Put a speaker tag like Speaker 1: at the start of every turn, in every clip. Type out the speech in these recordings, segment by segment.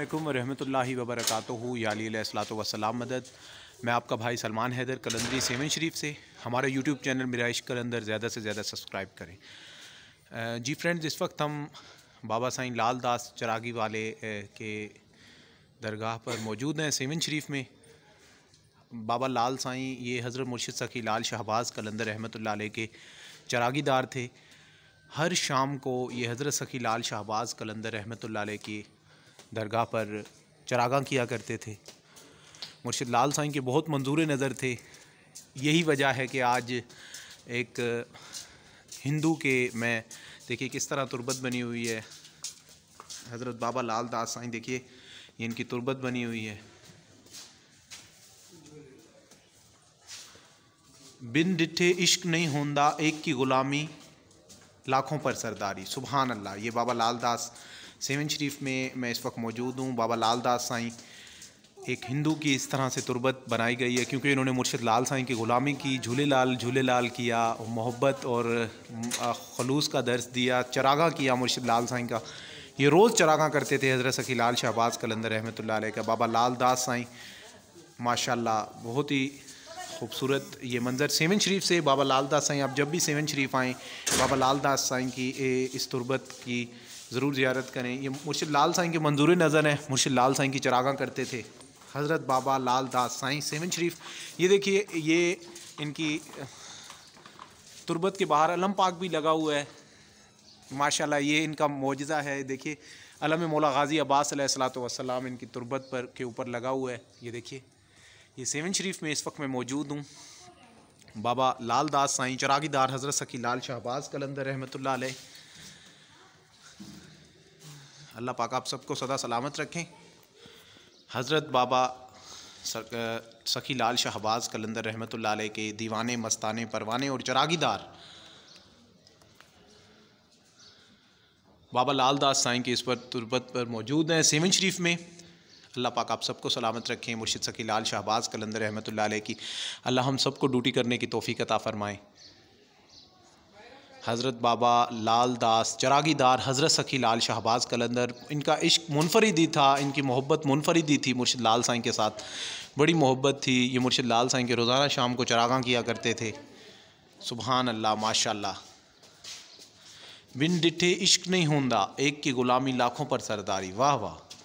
Speaker 1: अल्लाम ला वबरक यासलात वसलाम मदद मैं आपका भाई सलमान हैदर कलंदरी सेवन शरीफ से हमारा यूट्यूब चैनल मेरा इश्क कलंदर ज़्यादा से ज़्यादा सब्सक्राइब करें जी फ्रेंड्स इस वक्त हम बाबा साईं लाल दास चरागी वाले के दरगाह पर मौजूद हैं सेवन शरीफ में बाबा लाल साईं ये हज़रत मुर्शद सखी लाल शहबाज कलंदर रहमत के चरागीदार थे हर शाम को ये हज़रत सखी लाल शहबाज़ कलंदर रहमत के दरगाह पर चरागा किया करते थे मुर्शिद लाल साई के बहुत मंजूर नज़र थे यही वजह है कि आज एक हिंदू के मैं देखिए किस तरह तुरबत बनी हुई है हज़रत बाबा लाल दास साई देखिए ये इनकी तुरबत बनी हुई है बिन डिठे इश्क नहीं होंदा एक की ग़ुलामी लाखों पर सरदारी सुबहान अल्लाह ये बाबा लाल दास सेवन शरीफ में मैं इस वक्त मौजूद हूँ बाबा लाल दास साई एक हिंदू की इस तरह से तुरबत बनाई गई है क्योंकि इन्होंने मुर्शद लाल साई की ग़ुलामी की झूले लाल झूले लाल किया मोहब्बत और खलूस का दर्ज दिया चरागा किया मुर्शद लाल साई का ये रोज़ चरागा करते थे हज़रत सखी लाल शहबाज कलंदर रहमत लाई का बाबा लाल दास साई माशाल्लाह बहुत ही खूबसूरत ये मंज़र सेवन शरीफ से बाबा लाल दास साई आप जब भी सेवन शरीफ आएँ बाबा लाल दास साई की इस तुरबत की ज़रूर ज्यारत करें ये मुर्शिद लाल साई के मंजूर नज़र हैं मुर्शिद लाल साई की चरागा करते थे हज़रत बाबा लाल दास साईं सेवन शरीफ ये देखिए ये इनकी तुरबत के बाहर अलम पाक भी लगा हुआ है माशाल्लाह ये इनका मुजज़ा है देखिए अलम मौला गाजी अब्बास सलाम इनकी तुरबत पर के ऊपर लगा हुआ है ये देखिए ये सेवन शरीफ में इस वक्त मैं मौजूद हूँ बाबा लाल दास साई चरागीदार हज़रत सकी लाल शाहबाज कलंदर रहमत ला अल्लाह पाक आप सबको सदा सलामत रखें हज़रत बाबा सखी लाल शहबाज़ कलंदर रहमत के दीवाने मस्ताने परवाने और चरागीदार बाबा लाल दास साईं के इस पर तुरबत पर मौजूद हैं सेवन शरीफ में अल्लाह पाक आप सबको सलामत रखें मुर्शिद सकी लाल शहबाज़ कलंदर रहमत की अल्लाह हम सबको ड्यूटी करने की तोफ़ी कता फ़रमाएँ हज़रत बाबा लाल दास चरागीदार हज़रत सखी लाल शहबाज़ कलंदर इनका इश्क मुनफरदी था इनकी मोहब्बत मुनफरदी थी मुर्शद लाल साईं के साथ बड़ी मोहब्बत थी ये मुर्शद लाल साईं के रोज़ाना शाम को चरागा किया करते थे सुबहान अल्लाह माशा बिन डिठे इश्क नहीं होंदा एक की ग़ुलामी लाखों पर सरदारी वाह वाह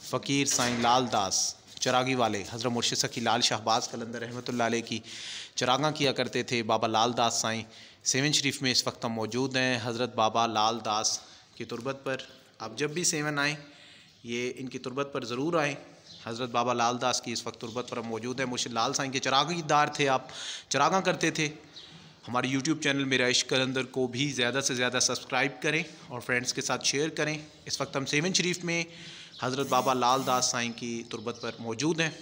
Speaker 1: फ़कीर साईं लाल दास चरागी वाले हज़रत मुर्शद सखी लाल शाहबाज कलंदर रहमत की चरागा किया करते थे बाबा लाल दास साई सेवन शरीफ में इस वक्त हम मौजूद हैं हज़रत बाबा लाल दास की तुरबत पर आप जब भी सेवन आएँ ये इनकी तुरबत पर ज़रूर आएँ हज़रत बाबा लाल दास की इस वक्त तुरबत पर मौजूद हैं मुर्शद लाल साई के चरागीदार थे आप चरागा करते थे हमारे YouTube चैनल मेरा इश्क कलंदर को भी ज़्यादा से ज़्यादा सब्सक्राइब करें और फ्रेंड्स के साथ शेयर करें इस वक्त हम सेवन शरीफ में हज़रत बाबा लाल दास साई की तुरबत पर मौजूद हैं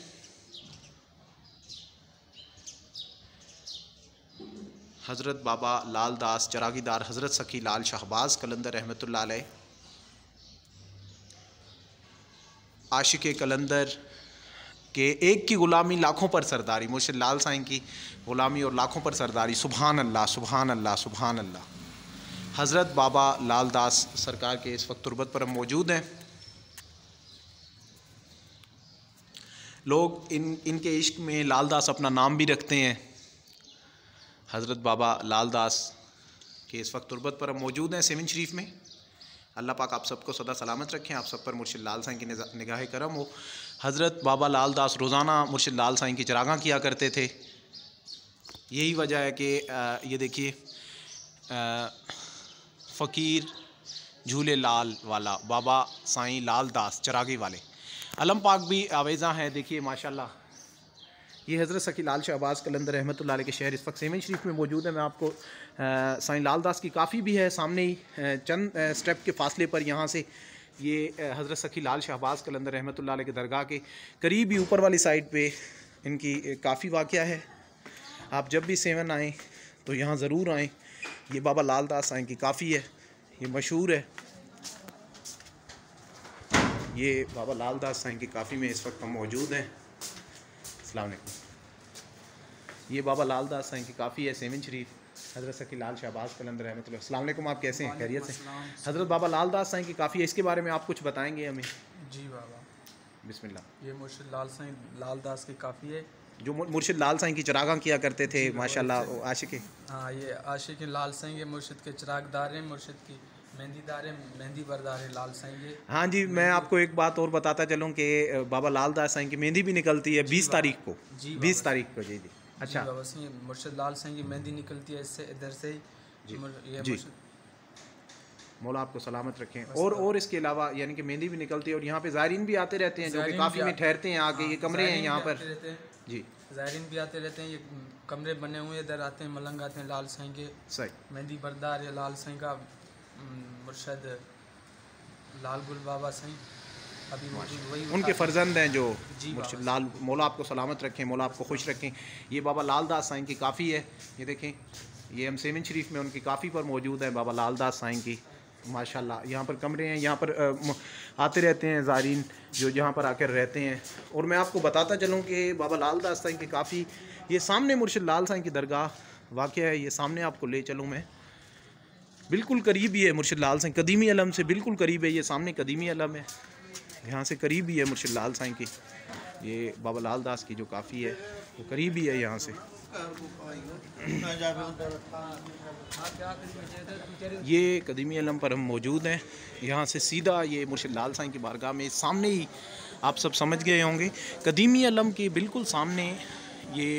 Speaker 1: हज़रत बाबा लाल दास चरागीदार हज़रत सखी लाल शहबाज़ कलंदर रहमत आशिक कलंदर के एक की ग़ुलामी लाखों पर सरदारी मुर्शद लाल साई की ग़ुलामी और लाखों पर सरदारी सुबहान अल्लाह सुबहान अल्लाह सुबहान अल्लाह हज़रत बाबा लाल दास सरकार के इस वक्त तुरबत पर हम मौजूद हैं लोग इन इनके इश्क में लालदास अपना नाम भी रखते हैं हज़रत बाबा लालदास के इस वक्त तुरबत पर मौजूद हैं सेवन शरीफ में अल्लाह पाक आप सबको सदा सलामत रखें आप सब पर मुर्शिद लाल साईं की निगाह करम हो हज़रत बाबा लाल दास रोज़ाना मुर्शिद लाल साईं की चरागा किया करते थे यही वजह है कि ये देखिए फ़कीर झूले लाल वाला बाबा साईं लाल दास चरागी वाले अलम पाक भी आवेज़ा है देखिए माशाल्लाह ये हज़रत सकी लाल शहबाज कलंदर अहमत के शहर इस वक्त सेवन शरीफ में मौजूद है मैं आपको साईं लाल दास की काफ़ी भी है सामने ही चंद स्टेप के फासले पर यहाँ से ये हज़रत सखी लाल शहबाज कलंदर रहमत के दरगाह के करीब ही ऊपर वाली साइड पर इनकी काफ़ी वाक़ है आप जब भी सेवन आएँ तो यहाँ ज़रूर आएँ ये बाबा लाल दास साई की काफ़ी है ये मशहूर है ये बाबा लाल दास साई की काफ़ी में इस वक्त हम मौजूद हैं अलैक्म ये बाबा लाल दास साई की काफ़ी है सेवन शरीफ हज़रत सकी लाल शहबाज कलंदर मतलब अलैक्म आप कैसे हैं खैरियत से हज़रत बाबा लाल दास साई की काफ़ी है इसके बारे में आप कुछ बताएँगे हमें जी बाबा बिस्मिल्ला ये मुर्शिद लाल साई लाल दास की काफ़ी है जो मुर्शिद लाल साई की चरागा किया करते थे माशा आशिक हाँ ये आशिक लाल साई ये मुर्शिद के चरागदार हैं मुर्शिद की मेहंदी लाल हाँ जी मैं आपको एक बात और बताता चलूँ कि बाबा लाल दास की मेहंदी भी निकलती है बीस तारीख को जी बीस तारीख को जी जी अच्छा बाबा सिंह मुर्शद लाल साई की मेहंदी निकलती है इससे इधर से जी, मौला आपको सलामत रखें और और इसके अलावा यानी कि मेहंदी भी निकलती है और यहाँ पे ज़ायरीन भी आते रहते हैं जो कि काफ़ी में ठहरते हैं आगे हाँ, ये कमरे हैं यहाँ पर जी ज़ायरीन भी आते रहते हैं ये कमरे बने हुए इधर आते हैं मलंग आते हैं लाल साई के सही मेहंदी बरदार या लाल साई का मुर्शद लाल गुल बाबा सही अभी मौजूद वही उनके फ़र्जंद हैं जो मुर्शद लाल मौला आपको सलामत रखें मौला आपको खुश रखें ये बाबा लाल दास साईं की काफ़ी है ये देखें ये हम सेमन शरीफ में उनकी काफ़ी पर मौजूद है बाबा लाल दास साईं की माशाल्लाह यहाँ पर कमरे हैं यहाँ पर आते रहते हैं ज़ारीन जो यहाँ पर आकर रहते हैं और मैं आपको बताता चलूँ कि बाबा लाल दास साईं की काफ़ी ये सामने मुर्शद लाल साईं की दरगाह वाक़ है ये सामने आपको ले चलूँ मैं बिल्कुल करीब ही है मुर्शिद लाल साई कदीमी अलम से बिल्कुल करीब है ये सामने कदीमी अलम है यहाँ से करीब ही है मुर्शिद लाल साई की ये बाबा लाल दास की जो काफ़ी है वो करीब ही है यहाँ से ये कदीमी अलम पर हम मौजूद हैं यहाँ से सीधा ये मुर्शिद लाल साई की बारगाह में सामने ही आप सब समझ गए होंगे कदीमी अलम के बिल्कुल सामने ये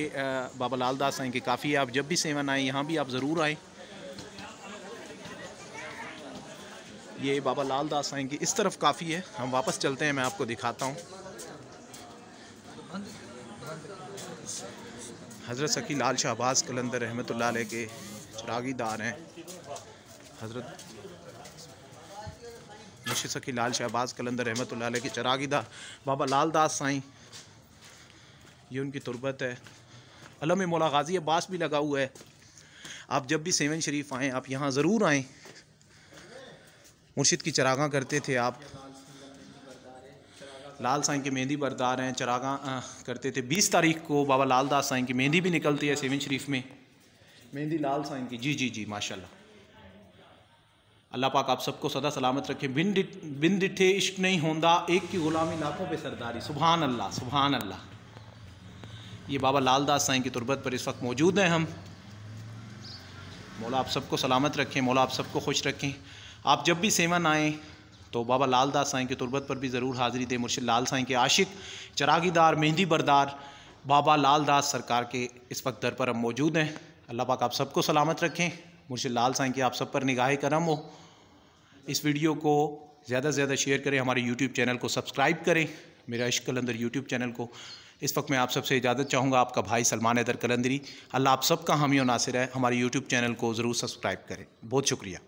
Speaker 1: बाबा लाल दास साई के काफ़ी है आप जब भी सेवन आए यहाँ भी आप ज़रूर आएँ ये बाबा लाल दास साईं की इस तरफ काफ़ी है हम वापस चलते हैं मैं आपको दिखाता हूँ हज़रत सकी लाल शाहबाज कलंदर रहमत के चरागीदार हैं हज़रत मुशी सकी लाल शाहबाज कलंदर रहमत के चरागीदार बाबा लाल दास साई ये उनकी तुरबत है अलम मौला गाजी अब्बास भी लगा हुआ है आप जब भी सेवन शरीफ आएँ आप यहाँ ज़रूर आएँ मुर्शिद की चरागा करते थे आप लाल साईं की मेहंदी बरदार हैं चरागा करते थे बीस तारीख को बाबा लाल दास साईं की मेहंदी भी निकलती है सेवन शरीफ में मेहंदी लाल साईं की जी जी जी माशाल्लाह अल्लाह पाक आप सबको सदा सलामत रखे बिन डिट बिन डिठे इश्क नहीं होंदा एक की ग़ुलामी लाखों पे सरदारी सुबहान अल्लाह सुबहान अल्लाह ये बाबा लाल दास साईं की तुरबत पर इस वक्त मौजूद हैं हम मौला आप सबको सलामत रखें मौला आप सबको खुश रखें आप जब भी सेवन आएँ तो बाबा लाल दास साई की तुरबत पर भी ज़रूर हाज़िरी दें मुर्शिद लाल साई के आशिक चरागीदार मेहंदी बरदार बाबा लाल दास सरकार के इस वक्त दर पर हम मौजूद हैं अल्लाह पाक आप सबको सलामत रखें मुर्शिद लाल साई की आप सब पर निगाह करम हो इस वीडियो को ज़्यादा से ज़्यादा शेयर करें हमारे यूट्यूब चैनल को सब्सक्राइब करें मेरा इश्क कलंदर यूट्यूब चैनल को इस वक्त मैं आप सबसे इजाज़त चाहूँगा आपका भाई सलमान हैदर कलंदरी अल्लाह आप सबका हामी नासिर है हमारे यूट्यूब चैनल को ज़रूर सब्सक्राइब करें बहुत शुक्रिया